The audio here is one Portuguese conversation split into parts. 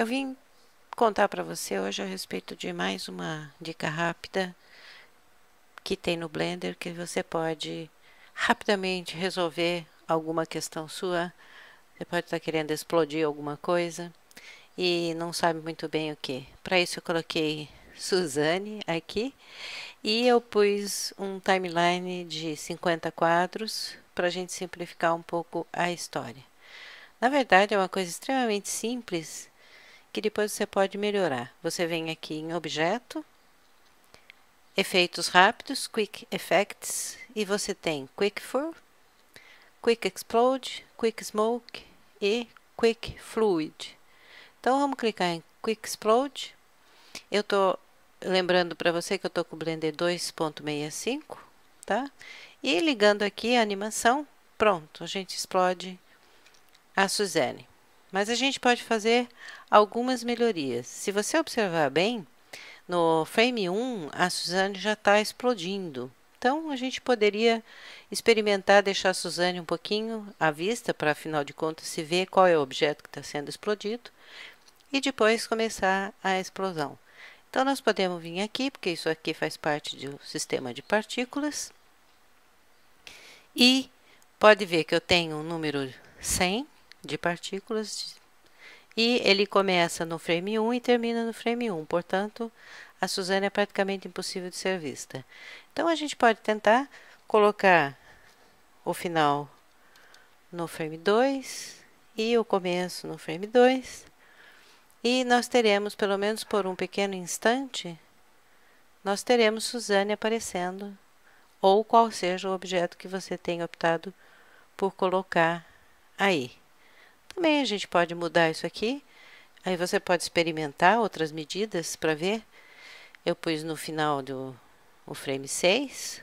Eu vim contar para você hoje a respeito de mais uma dica rápida que tem no Blender que você pode rapidamente resolver alguma questão sua. Você pode estar querendo explodir alguma coisa e não sabe muito bem o que. Para isso eu coloquei Suzane aqui e eu pus um timeline de 50 quadros para a gente simplificar um pouco a história. Na verdade, é uma coisa extremamente simples que depois você pode melhorar. Você vem aqui em Objeto, Efeitos Rápidos, Quick Effects, e você tem Quick Fur, Quick Explode, Quick Smoke e Quick Fluid. Então, vamos clicar em Quick Explode. Eu estou lembrando para você que eu estou com o Blender 2.65, tá? E ligando aqui a animação, pronto, a gente explode a Suzane mas a gente pode fazer algumas melhorias. Se você observar bem, no frame 1 a Suzane já está explodindo. Então a gente poderia experimentar deixar a Suzane um pouquinho à vista para afinal de contas se ver qual é o objeto que está sendo explodido e depois começar a explosão. Então nós podemos vir aqui, porque isso aqui faz parte do sistema de partículas. E pode ver que eu tenho um número 100, de partículas e ele começa no frame 1 e termina no frame 1, portanto, a Suzana é praticamente impossível de ser vista. Então, a gente pode tentar colocar o final no frame 2 e o começo no frame 2 e nós teremos, pelo menos por um pequeno instante, nós teremos Suzane aparecendo ou qual seja o objeto que você tenha optado por colocar aí. Também a gente pode mudar isso aqui. Aí você pode experimentar outras medidas para ver. Eu pus no final do o frame 6.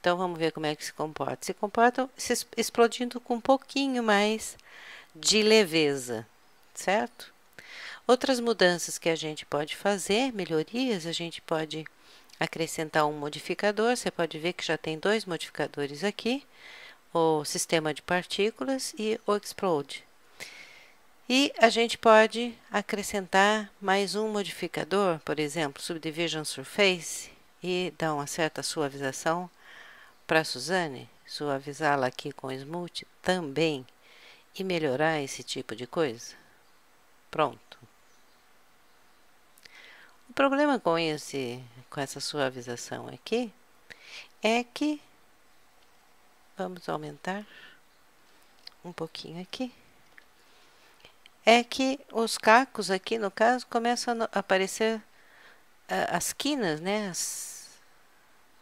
Então, vamos ver como é que se comporta. Se comporta se explodindo com um pouquinho mais de leveza, certo? Outras mudanças que a gente pode fazer, melhorias, a gente pode acrescentar um modificador. Você pode ver que já tem dois modificadores aqui o sistema de partículas e o explode. E a gente pode acrescentar mais um modificador, por exemplo, subdivision surface, e dar uma certa suavização para Suzane, suavizá-la aqui com smooth também, e melhorar esse tipo de coisa. Pronto. O problema com, esse, com essa suavização aqui é que vamos aumentar um pouquinho aqui, é que os cacos aqui, no caso, começam a aparecer uh, as quinas, né? As,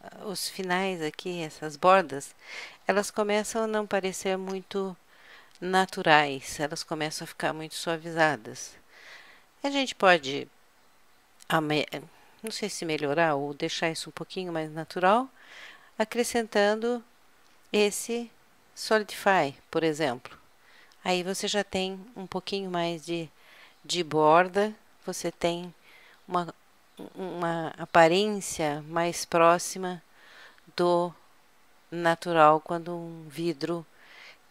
uh, os finais aqui, essas bordas, elas começam a não parecer muito naturais, elas começam a ficar muito suavizadas. A gente pode, não sei se melhorar ou deixar isso um pouquinho mais natural, acrescentando esse Solidify, por exemplo. Aí você já tem um pouquinho mais de, de borda, você tem uma, uma aparência mais próxima do natural quando um vidro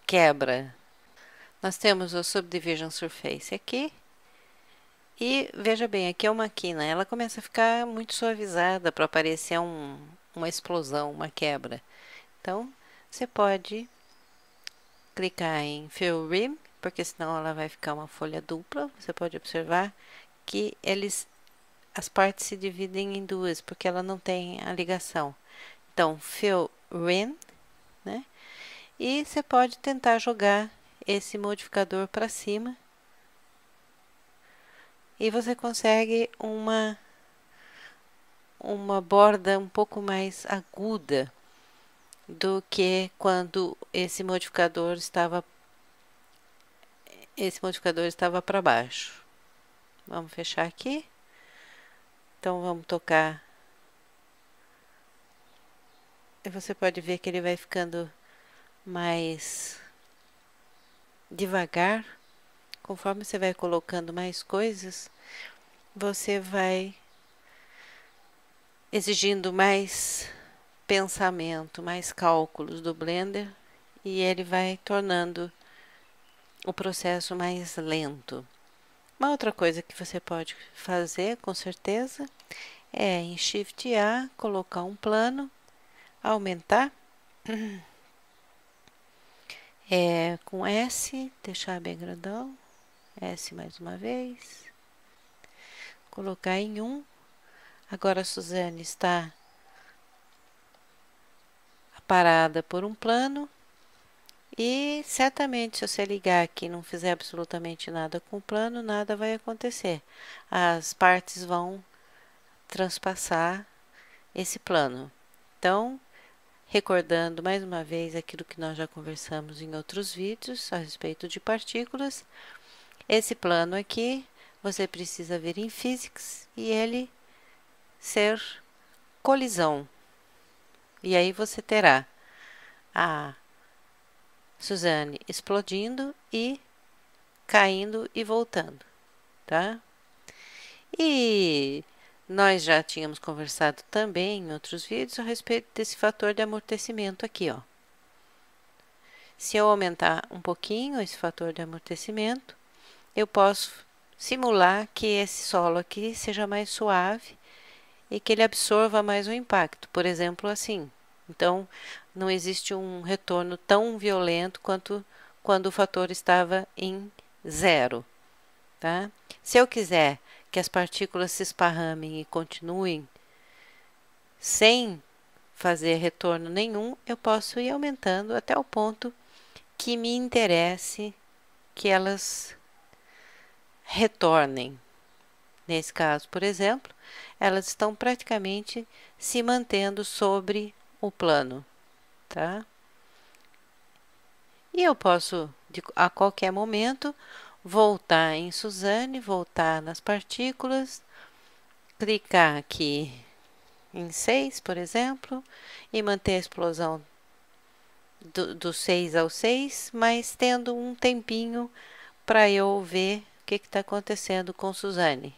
quebra. Nós temos o Subdivision Surface aqui. E veja bem, aqui é uma quina, ela começa a ficar muito suavizada para aparecer um, uma explosão, uma quebra. Então, você pode clicar em Fill Rim, porque senão ela vai ficar uma folha dupla. Você pode observar que eles, as partes se dividem em duas, porque ela não tem a ligação. Então, Fill Rim, né? E você pode tentar jogar esse modificador para cima. E você consegue uma uma borda um pouco mais aguda do que quando esse modificador estava esse modificador estava para baixo. Vamos fechar aqui. Então vamos tocar. E você pode ver que ele vai ficando mais devagar. Conforme você vai colocando mais coisas, você vai exigindo mais pensamento, mais cálculos do Blender e ele vai tornando o processo mais lento. Uma outra coisa que você pode fazer, com certeza, é em Shift A, colocar um plano, aumentar, é, com S, deixar bem grandão, S mais uma vez, colocar em 1. Agora a Suzane está parada por um plano e certamente se você ligar aqui e não fizer absolutamente nada com o plano, nada vai acontecer. As partes vão transpassar esse plano. Então, recordando mais uma vez aquilo que nós já conversamos em outros vídeos a respeito de partículas, esse plano aqui você precisa ver em physics e ele ser colisão. E aí você terá a Suzane explodindo e caindo e voltando, tá? E nós já tínhamos conversado também em outros vídeos a respeito desse fator de amortecimento aqui, ó. Se eu aumentar um pouquinho esse fator de amortecimento, eu posso simular que esse solo aqui seja mais suave e que ele absorva mais o impacto, por exemplo, assim. Então, não existe um retorno tão violento quanto quando o fator estava em zero. Tá? Se eu quiser que as partículas se esparramem e continuem sem fazer retorno nenhum, eu posso ir aumentando até o ponto que me interesse que elas retornem. Nesse caso, por exemplo, elas estão praticamente se mantendo sobre o plano, tá? E eu posso, a qualquer momento, voltar em Suzane, voltar nas partículas, clicar aqui em 6, por exemplo, e manter a explosão do 6 ao 6, mas tendo um tempinho para eu ver que está acontecendo com Suzane.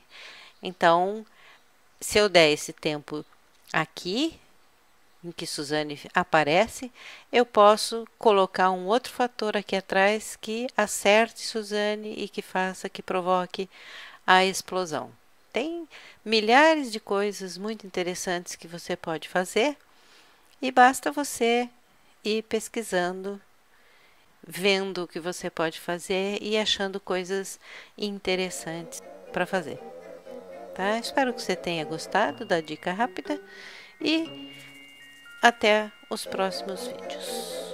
Então, se eu der esse tempo aqui, em que Suzane aparece, eu posso colocar um outro fator aqui atrás que acerte Suzane e que faça, que provoque a explosão. Tem milhares de coisas muito interessantes que você pode fazer e basta você ir pesquisando vendo o que você pode fazer e achando coisas interessantes para fazer. Tá? Espero que você tenha gostado da dica rápida e até os próximos vídeos.